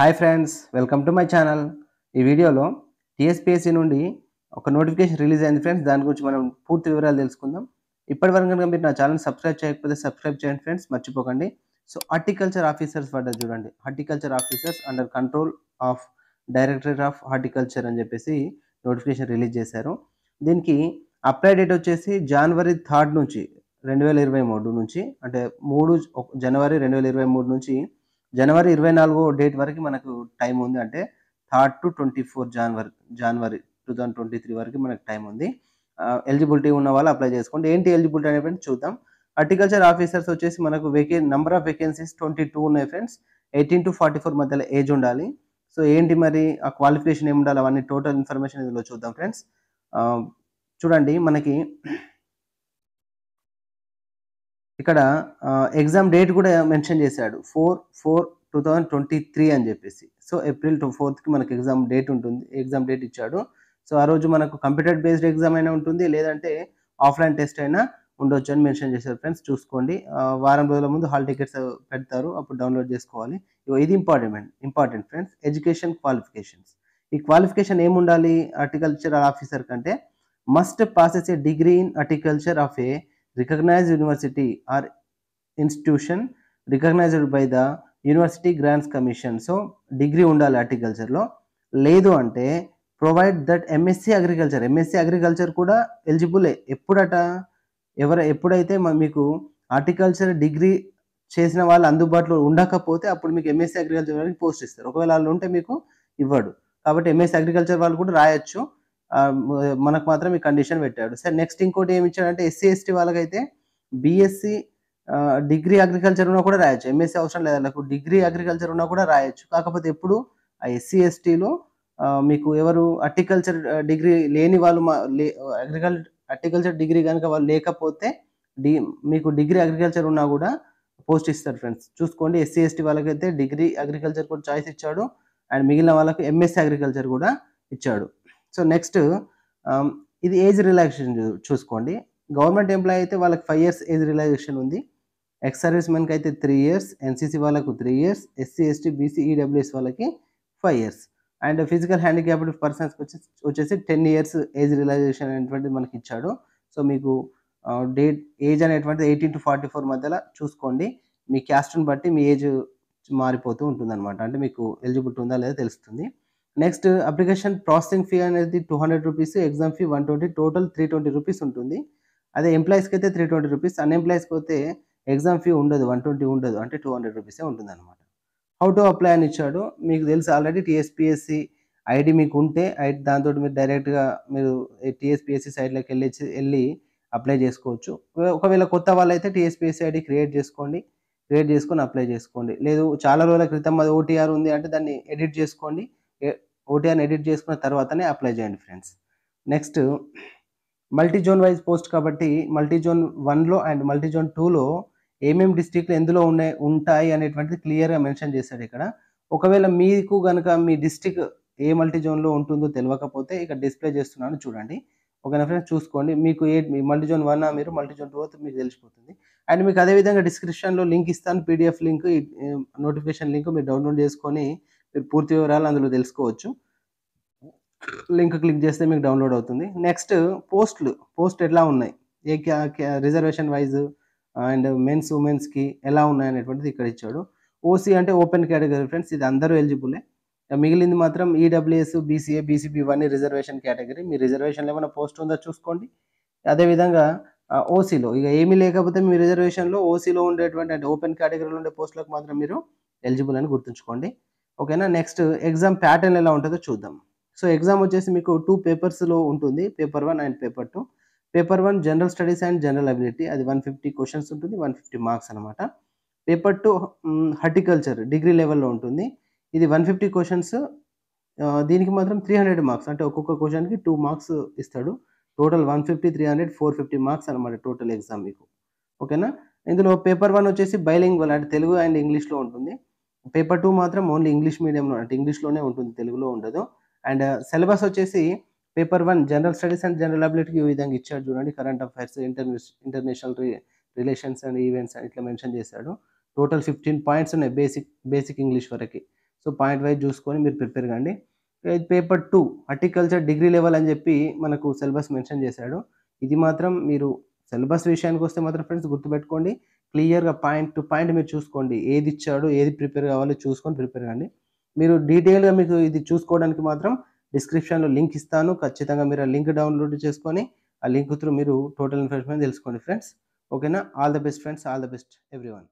hi friends welcome to my channel ఈ వీడియోలో TSPSC నుండి ఒక నోటిఫికేషన్ రిలీజ్ అయింది ఫ్రెండ్స్ దాని గురించి మనం పూర్తి వివరాలు తెలుసుకుందాం ఇప్పటి వరకు కనుక మీరు నా ఛానల్ సబ్స్క్రైబ్ చేయకపోతే సబ్స్క్రైబ్ చేయండి ఫ్రెండ్స్ మర్చిపోకండి సో హార్టికల్చర్ ఆఫీసర్స్ పడ్డది చూడండి horticulture officers under control of directorate of horticulture అని చెప్పేసి నోటిఫికేషన్ రిలీజ్ చేశారు దీనికి అప్లై డేట్ వచ్చేసి జనవరి థర్డ్ నుంచి రెండు వేల ఇరవై మూడు నుంచి అంటే మూడు జనవరి రెండు వేల ఇరవై మూడు నుంచి జనవరి ఇరవై నాలుగో డేట్ వరకు మనకు టైం ఉంది అంటే third to twenty four January January two thousand twenty three వరకు మనకు టైం ఉంది ఎలిజిబిలిటీ ఉన్న వాళ్ళు అప్లై చేసుకోండి ఏంటి ఎలిజిబిలిటీ అనే చూద్దాం అగ్రికల్చర్ ఆఫీసర్స్ వచ్చేసి మనకు వేకే number of vacancies twenty two ఉన్నాయి friends eighteen to forty four మధ్యలో ఏజ్ ఉండాలి సో ఏంటి మరి ఆ క్వాలిఫికేషన్ ఏమి ఉండాలి అవన్నీ టోటల్ ఇన్ఫర్మేషన్ ఇందులో చూద్దాం ఫ్రెండ్స్ చూడండి మనకి ఇక్కడ ఎగ్జామ్ డేట్ కూడా మెన్షన్ చేశాడు four four two thousand twenty three అని చెప్పేసి సో ఏప్రిల్ టూ ఫోర్త్కి మనకు ఎగ్జామ్ డేట్ ఉంటుంది ఎగ్జామ్ డేట్ ఇచ్చాడు సో ఆ రోజు మనకు కంప్యూటర్ బేస్డ్ ఎగ్జామ్ అయినా ఉంటుంది లేదంటే ఆఫ్లైన్ టెస్ట్ అయినా ఉండొచ్చు అని మెన్షన్ చేశారు ఫ్రెండ్స్ చూసుకోండి వారం రోజుల ముందు హాల్ టికెట్స్ పెడతారు అప్పుడు డౌన్లోడ్ చేసుకోవాలి ఇది important important friends education qualifications ఈ క్వాలిఫికేషన్ ఏముండాలి అర్టికల్చర్ ఆఫీసర్ కంటే must possess a degree in horticulture of a recognized university or institution recognized by the university grants commission so degree ఉండాలి హార్టికల్చర్లో లేదు అంటే provide that MSc agriculture MSc agriculture కూడా ఎలిజిబులే ఎప్పుడట ఎవరు ఎప్పుడైతే మీకు హార్టికల్చర్ డిగ్రీ చేసిన వాళ్ళు అందుబాటులో ఉండకపోతే అప్పుడు మీకు ఎంఎస్సి అగ్రికల్చర్ వాళ్ళకి పోస్ట్ ఇస్తారు ఒకవేళ వాళ్ళు ఉంటే మీకు ఇవ్వడు కాబట్టి ఎంఎస్సి అగ్రికల్చర్ వాళ్ళు కూడా రాయొచ్చు మనకు మాత్రం ఈ కండిషన్ పెట్టాడు సార్ నెక్స్ట్ ఇంకోటి ఏమి ఇచ్చాడంటే ఎస్సీ ఎస్టీ వాళ్ళకైతే బిఎస్సి డిగ్రీ అగ్రికల్చర్ ఉన్నా కూడా రాయొచ్చు ఎంఎస్సీ అవసరం లేదు వాళ్ళకు డిగ్రీ అగ్రికల్చర్ ఉన్నా కూడా రాయొచ్చు కాకపోతే ఎప్పుడు ఆ ఎస్సీ ఎస్టీలో మీకు ఎవరు అర్టికల్చర్ డిగ్రీ లేని వాళ్ళు అగ్రికల్చర్ అర్టికల్చర్ అగ్రికల్ డిగ్రీ కనుక వాళ్ళు లేకపోతే డి మీకు డిగ్రీ అగ్రికల్చర్ ఉన్నా కూడా పోస్ట్ ఇస్తారు ఫ్రెండ్స్ చూసుకోండి ఎస్సీ ఎస్టీ వాళ్ళకైతే డిగ్రీ అగ్రికల్చర్ కూడా చాయిస్ ఇచ్చాడు అండ్ మిగిలిన వాళ్ళకు ఎంఎస్సీ అగ్రికల్చర్ కూడా ఇచ్చాడు సో నెక్స్ట్ ఇది ఏజ్ రిలాక్సేషన్ చూసుకోండి గవర్నమెంట్ ఎంప్లాయ్ అయితే వాళ్ళకి ఫైవ్ ఇయర్స్ ఏజ్ రిలాక్సేషన్ ఉంది ఎక్స్ సర్వీస్ మెన్కి అయితే త్రీ ఇయర్స్ ఎన్సీసీ వాళ్ళకు three years SC ST BC EWS వాళ్ళకి five years and physical handicapped పర్సన్స్కి వచ్చేసి వచ్చేసి టెన్ ఇయర్స్ ఏజ్ రిలాక్సేషన్ అనేటువంటిది మనకి ఇచ్చాడు సో మీకు డేట్ ఏజ్ అనేటువంటిది ఎయిటీన్ టు ఫార్టీ ఫోర్ మధ్యలో చూసుకోండి మీ క్యాస్ట్ని బట్టి మీ ఏజ్ మారిపోతూ ఉంటుందన్నమాట అంటే మీకు ఎలిజిబిలిటీ ఉందా లేదా తెలుస్తుంది నెక్స్ట్ అప్లికేషన్ ప్రాసెసింగ్ ఫీ అనేది two hundred rupees exam fee one twenty total three twenty rupees ఉంటుంది అదే ఎంప్లాయీస్కి అయితే త్రీ ట్వంటీ రూపీస్ అన్ఎంప్లాయీస్కి అయితే ఎగ్జామ్ ఫీ ఉండదు వన్ ట్వంటీ ఉండదు అంటే టూ హండ్రెడ్ రూపీసే ఉంటుంది అనమాట హౌ టు అప్లై అని ఇచ్చాడు మీకు తెలుసు ఆల్రెడీ టీఎస్పిఎస్సి ఐడి మీకు ఉంటే ఐడి దాంతో మీరు డైరెక్ట్గా మీరు టీఎస్పీఎస్సి సైట్లోకి వెళ్ళి వెళ్ళి అప్లై చేసుకోవచ్చు ఒకవేళ కొత్త అయితే టీఎస్పీఎస్సి ఐడి క్రియేట్ చేసుకోండి క్రియేట్ చేసుకొని అప్లై చేసుకోండి లేదు చాలా రోజుల క్రితం అది ఓటీఆర్ ఉంది అంటే దాన్ని ఎడిట్ చేసుకోండి ఓటీఆర్ని ఎడిట్ చేసుకున్న తర్వాతనే అప్లై చేయండి friends next multi zone wise post కాబట్టి మల్టీ జోన్ వన్లో అండ్ మల్టీ జోన్ టూలో ఏమేమి డిస్ట్రిక్ట్లు ఎందులో ఉన్నాయి ఉంటాయి అనేటువంటిది క్లియర్గా మెన్షన్ చేశాడు ఇక్కడ ఒకవేళ మీకు కనుక మీ డిస్టిక్ ఏ మల్టీ జోన్లో ఉంటుందో తెలియకపోతే ఇక్కడ డిస్ప్లే చేస్తున్నాను చూడండి ఒకవేళ ఫ్రెండ్స్ చూసుకోండి మీకు ఏ మల్టీ జోన్ వన్ మీరు మల్టీ జోన్ టూ అయితే మీకు తెలిసిపోతుంది అండ్ మీకు అదేవిధంగా డిస్క్రిప్షన్లో లింక్ ఇస్తాను పీడిఎఫ్ లింక్ నోటిఫికేషన్ లింక్ మీరు డౌన్లోడ్ చేసుకొని మీరు పూర్తి వివరాలు అందులో తెలుసుకోవచ్చు లింక్ క్లిక్ చేస్తే మీకు డౌన్లోడ్ అవుతుంది నెక్స్ట్ పోస్ట్లు పోస్ట్ ఎట్లా ఉన్నాయి ఏ రిజర్వేషన్ వైజ్ అండ్ మెన్స్ ఉమెన్స్కి ఎలా ఉన్నాయి అనేటువంటిది ఇక్కడ ఇచ్చాడు ఓసీ అంటే ఓపెన్ కేటగిరీ ఫ్రెండ్స్ ఇది అందరూ ఎలిజిబులే మిగిలింది మాత్రం ఈడబ్ల్యూఎస్ బీసీఏ బీసీబీ ఇవన్నీ రిజర్వేషన్ కేటగిరీ మీ రిజర్వేషన్లో ఏమైనా పోస్ట్ ఉందో చూసుకోండి అదేవిధంగా ఓసీలో ఇక ఏమీ లేకపోతే మీ రిజర్వేషన్లో ఓసీలో ఉండేటువంటి అంటే ఓపెన్ కేటగిరీలో ఉండే పోస్టులకు మాత్రం మీరు ఎలిజిబుల్ అని గుర్తుంచుకోండి ఓకేనా నెక్స్ట్ ఎగ్జామ్ ప్యాటర్న్ ఎలా ఉంటుందో చూద్దాం సో ఎగ్జామ్ వచ్చేసి మీకు టూ పేపర్స్లో ఉంటుంది paper one and paper two paper one general studies and general ability అది వన్ ఫిఫ్టీ క్వశ్చన్స్ ఉంటుంది వన్ ఫిఫ్టీ మార్క్స్ అనమాట పేపర్ టూ హార్టికల్చర్ డిగ్రీ లెవెల్లో ఉంటుంది ఇది వన్ ఫిఫ్టీ క్వశ్చన్స్ దీనికి మాత్రం త్రీ హండ్రెడ్ మార్క్స్ అంటే ఒక్కొక్క క్వశ్చన్కి టూ మార్క్స్ ఇస్తాడు total one fifty three hundred four fifty marks అనమాట టోటల్ ఎగ్జామ్ మీకు ఓకేనా ఇందులో పేపర్ వన్ వచ్చేసి బైలింగ్వల్ అంటే తెలుగు అండ్ ఇంగ్లీష్లో ఉంటుంది పేపర్ టూ మాత్రం ఓన్లీ ఇంగ్లీష్ మీడియంలో అంటే ఇంగ్లీష్లోనే ఉంటుంది తెలుగులో ఉండదు అండ్ uh, సిలబస్ వచ్చేసి paper one general studies and general అబిలిటీకి ఈ విధంగా ఇచ్చాడు చూడండి కరెంట్ అఫైర్స్ ఇంటర్నే ఇంటర్నేషనల్ రిలేషన్స్ అండ్ ఈవెంట్స్ అని ఇట్లా మెన్షన్ చేశాడు టోటల్ ఫిఫ్టీన్ పాయింట్స్ ఉన్నాయి బేసిక్ బేసిక్ ఇంగ్లీష్ వరకు సో పాయింట్ వైజ్ చూసుకొని మీరు ప్రిపేర్ కండి paper two horticulture degree level అని చెప్పి మనకు సిలబస్ మెన్షన్ చేశాడు ఇది మాత్రం మీరు సిలబస్ విషయానికి వస్తే మాత్రం ఫ్రెండ్స్ గుర్తుపెట్టుకోండి క్లియర్గా పాయింట్ టు పాయింట్ మీరు చూసుకోండి ఏది ఇచ్చాడు ఏది ప్రిపేర్ కావాలో చూసుకొని ప్రిపేర్ కండి మీరు డీటెయిల్గా మీకు ఇది చూసుకోవడానికి మాత్రం డిస్క్రిప్షన్లో లింక్ ఇస్తాను ఖచ్చితంగా మీరు ఆ లింక్ డౌన్లోడ్ చేసుకొని ఆ లింక్ త్రూ మీరు టోటల్ ఇన్ఫర్మేషన్ తెలుసుకోండి ఫ్రెండ్స్ ఓకేనా all the best friends all the best everyone